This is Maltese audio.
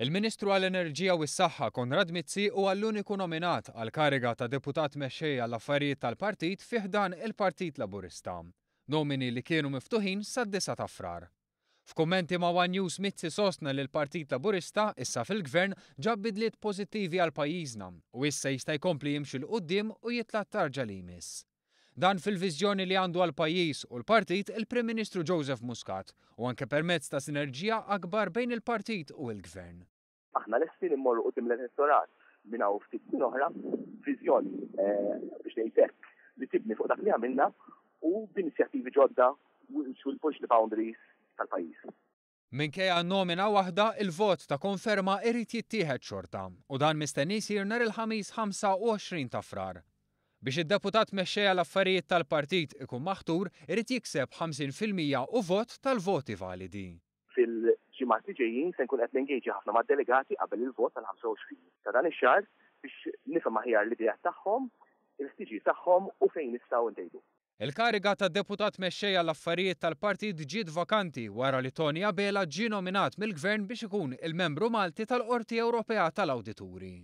Il-Ministru għall-Enerġija u s-Saħħa Konrad Mizzi u għall-uniku nominat għal kariga ta' deputat mexxej għall affarijiet tal-partit fiħdan il-Partit Laburista, nomini li kienu miftuħin sad-disa ta' frar. F'kommenti ma' One News Mizzi sostna li l-Partit Laburista issa fil-gvern ġab pozittivi pożittivi għal pajjiżna u issa jista' jkompli jimxi l qoddim u jitla' tarġa li jmiss. Dan fil-vizjoni li għandu għal pajjiż u l-partit il-Prim Ministru Joseph Muscat u anke permezz ta' sinerġija akbar bejn il-partit u l-gvern. Aħna l-essin immorru u l-elettorat minna u ftit minn oħra vizjoni eh, biex nejtek li tibni fuq dak li għamilna u b'inizjattivi ġodda u l-push the boundaries tal-pajis. Minkejja nomina waħda il-vot ta' konferma irrit jittieħed xorta u dan mistennis jirnar il-ħamis 25 ta' frar. Biex id-deputat mexxejja l-affarijiet tal-partit ikun maħtur, irrit jikseb 50% u vot tal-voti validi il li ġejjin se nkun qed ningeġi ħafna mad-delegati qabel il-vot tal-25 ta' dan ix-xahar biex nifhem aħjar l idea tagħhom, il-ħtiġi tagħhom u fejn nistgħu ntejdu. Il-kariga ta' deputat mexxejja l-affarijiet tal-partit ġiet vakanti wara li Tony Abela ġi nominat mill-gvern biex ikun il-membru Malti tal-Qorti Ewropea tal-Awdituri.